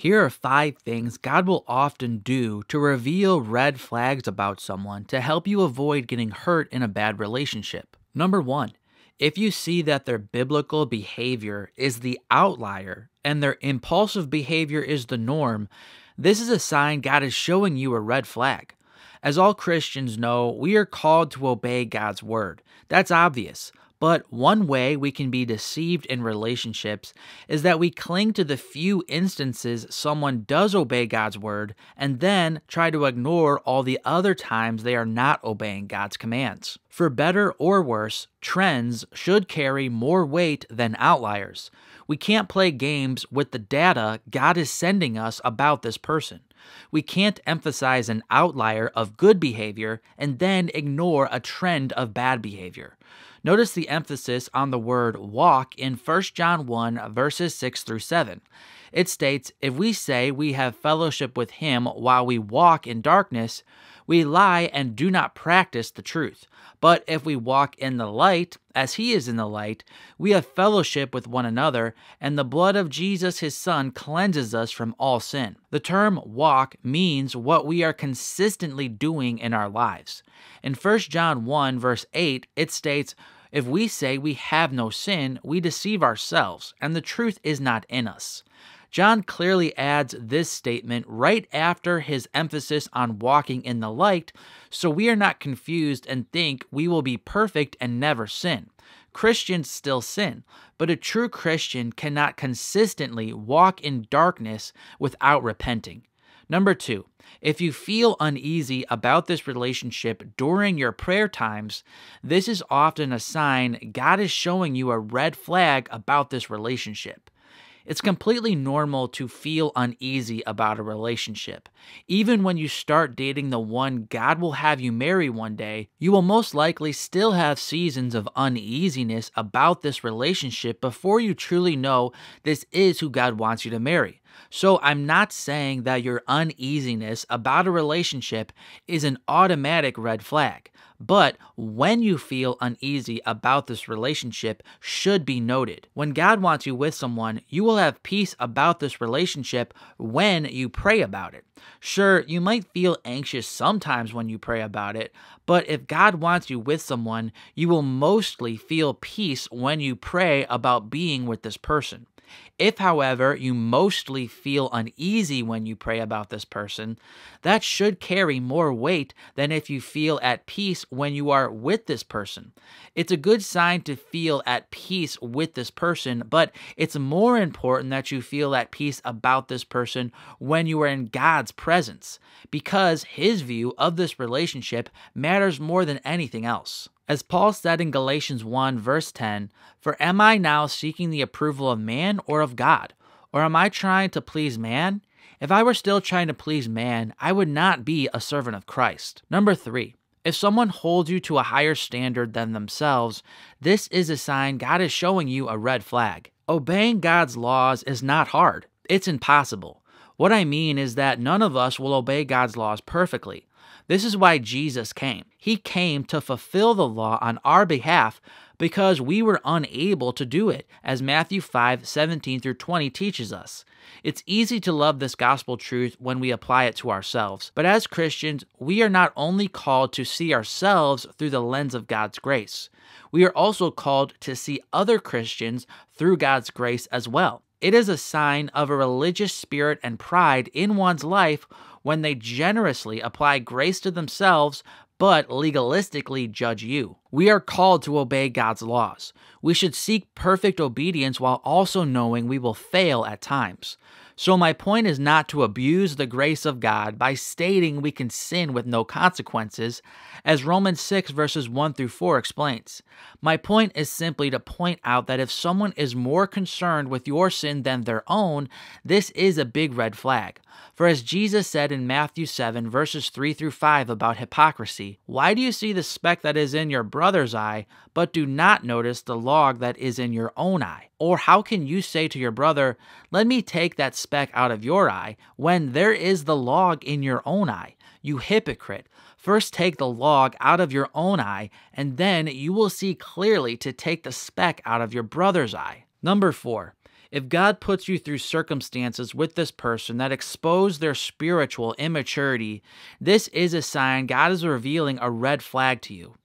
Here are five things God will often do to reveal red flags about someone to help you avoid getting hurt in a bad relationship. Number one, if you see that their biblical behavior is the outlier and their impulsive behavior is the norm, this is a sign God is showing you a red flag. As all Christians know, we are called to obey God's word. That's obvious. But one way we can be deceived in relationships is that we cling to the few instances someone does obey God's word and then try to ignore all the other times they are not obeying God's commands. For better or worse, trends should carry more weight than outliers. We can't play games with the data God is sending us about this person. We can't emphasize an outlier of good behavior and then ignore a trend of bad behavior. Notice the emphasis on the word walk in 1 John 1, verses 6 through 7. It states, If we say we have fellowship with him while we walk in darkness, we lie and do not practice the truth. But if we walk in the light, as he is in the light, we have fellowship with one another, and the blood of Jesus his Son cleanses us from all sin. The term walk means what we are consistently doing in our lives. In 1 John 1, verse 8, it states, if we say we have no sin, we deceive ourselves, and the truth is not in us. John clearly adds this statement right after his emphasis on walking in the light, so we are not confused and think we will be perfect and never sin. Christians still sin, but a true Christian cannot consistently walk in darkness without repenting. Number two, if you feel uneasy about this relationship during your prayer times, this is often a sign God is showing you a red flag about this relationship. It's completely normal to feel uneasy about a relationship. Even when you start dating the one God will have you marry one day, you will most likely still have seasons of uneasiness about this relationship before you truly know this is who God wants you to marry. So I'm not saying that your uneasiness about a relationship is an automatic red flag. But when you feel uneasy about this relationship should be noted. When God wants you with someone, you will have peace about this relationship when you pray about it. Sure, you might feel anxious sometimes when you pray about it, but if God wants you with someone, you will mostly feel peace when you pray about being with this person. If, however, you mostly feel uneasy when you pray about this person, that should carry more weight than if you feel at peace when you are with this person. It's a good sign to feel at peace with this person, but it's more important that you feel at peace about this person when you are in God's presence, because His view of this relationship matters more than anything else. As Paul said in Galatians 1, verse 10, For am I now seeking the approval of man or of God? Or am I trying to please man? If I were still trying to please man, I would not be a servant of Christ. Number three, if someone holds you to a higher standard than themselves, this is a sign God is showing you a red flag. Obeying God's laws is not hard, it's impossible. What I mean is that none of us will obey God's laws perfectly. This is why Jesus came. He came to fulfill the law on our behalf because we were unable to do it, as Matthew 5 17 through 20 teaches us. It's easy to love this gospel truth when we apply it to ourselves, but as Christians, we are not only called to see ourselves through the lens of God's grace, we are also called to see other Christians through God's grace as well. It is a sign of a religious spirit and pride in one's life when they generously apply grace to themselves but legalistically judge you. We are called to obey God's laws. We should seek perfect obedience while also knowing we will fail at times. So, my point is not to abuse the grace of God by stating we can sin with no consequences, as Romans 6 verses 1 through 4 explains. My point is simply to point out that if someone is more concerned with your sin than their own, this is a big red flag. For as Jesus said in Matthew 7, verses 3 through 5 about hypocrisy, Why do you see the speck that is in your brother's eye, but do not notice the log that is in your own eye? Or how can you say to your brother, Let me take that speck out of your eye, when there is the log in your own eye? You hypocrite! First take the log out of your own eye, and then you will see clearly to take the speck out of your brother's eye. Number 4. If God puts you through circumstances with this person that expose their spiritual immaturity, this is a sign God is revealing a red flag to you.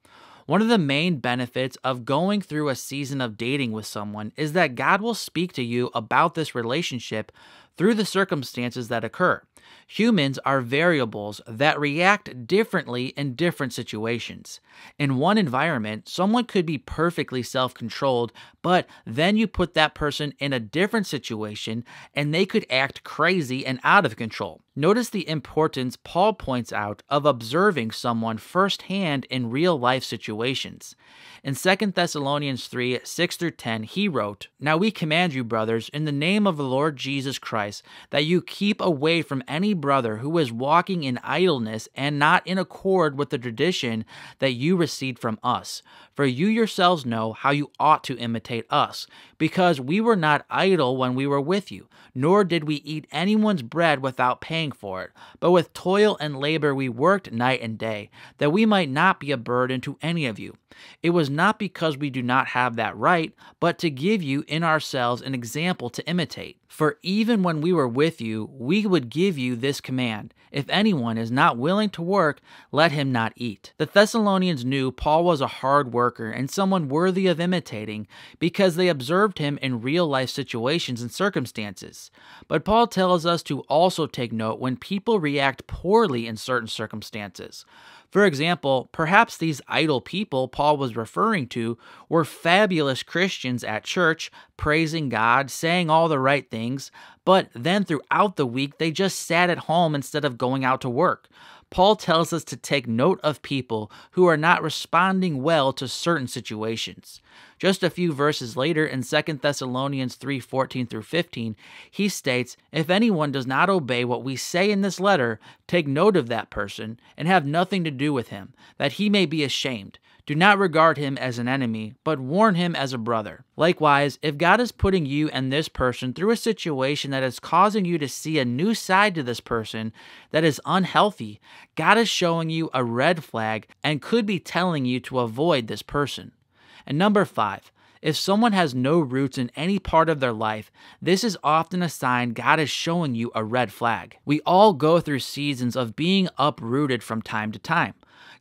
One of the main benefits of going through a season of dating with someone is that God will speak to you about this relationship through the circumstances that occur. Humans are variables that react differently in different situations. In one environment, someone could be perfectly self controlled, but then you put that person in a different situation and they could act crazy and out of control. Notice the importance Paul points out of observing someone firsthand in real life situations. In 2 Thessalonians 3 6 through 10, he wrote, Now we command you, brothers, in the name of the Lord Jesus Christ, that you keep away from any any brother who is walking in idleness and not in accord with the tradition that you received from us. For you yourselves know how you ought to imitate us, because we were not idle when we were with you, nor did we eat anyone's bread without paying for it, but with toil and labor we worked night and day, that we might not be a burden to any of you. It was not because we do not have that right, but to give you in ourselves an example to imitate. For even when we were with you, we would give you you this command If anyone is not willing to work, let him not eat. The Thessalonians knew Paul was a hard worker and someone worthy of imitating because they observed him in real life situations and circumstances. But Paul tells us to also take note when people react poorly in certain circumstances. For example, perhaps these idle people Paul was referring to were fabulous Christians at church, praising God, saying all the right things, but then throughout the week they just sat at home instead of going out to work. Paul tells us to take note of people who are not responding well to certain situations. Just a few verses later in 2 Thessalonians 3:14 through 15, he states, "If anyone does not obey what we say in this letter, take note of that person and have nothing to do with him, that he may be ashamed." Do not regard him as an enemy, but warn him as a brother. Likewise, if God is putting you and this person through a situation that is causing you to see a new side to this person that is unhealthy, God is showing you a red flag and could be telling you to avoid this person. And number five, if someone has no roots in any part of their life, this is often a sign God is showing you a red flag. We all go through seasons of being uprooted from time to time.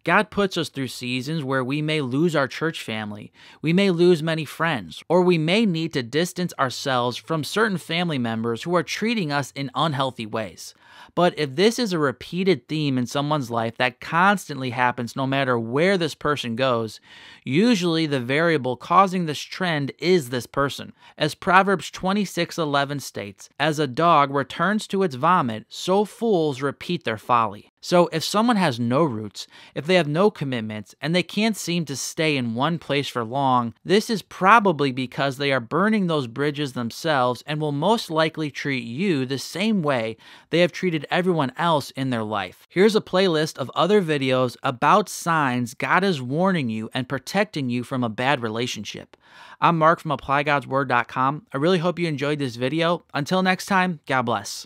God puts us through seasons where we may lose our church family, we may lose many friends, or we may need to distance ourselves from certain family members who are treating us in unhealthy ways. But if this is a repeated theme in someone's life that constantly happens no matter where this person goes, usually the variable causing this trend is this person. As Proverbs 26:11 states, as a dog returns to its vomit, so fools repeat their folly. So, if someone has no roots, if they have no commitments, and they can't seem to stay in one place for long, this is probably because they are burning those bridges themselves and will most likely treat you the same way they have treated everyone else in their life. Here's a playlist of other videos about signs God is warning you and protecting you from a bad relationship. I'm Mark from ApplyGod'sWord.com. I really hope you enjoyed this video. Until next time, God bless.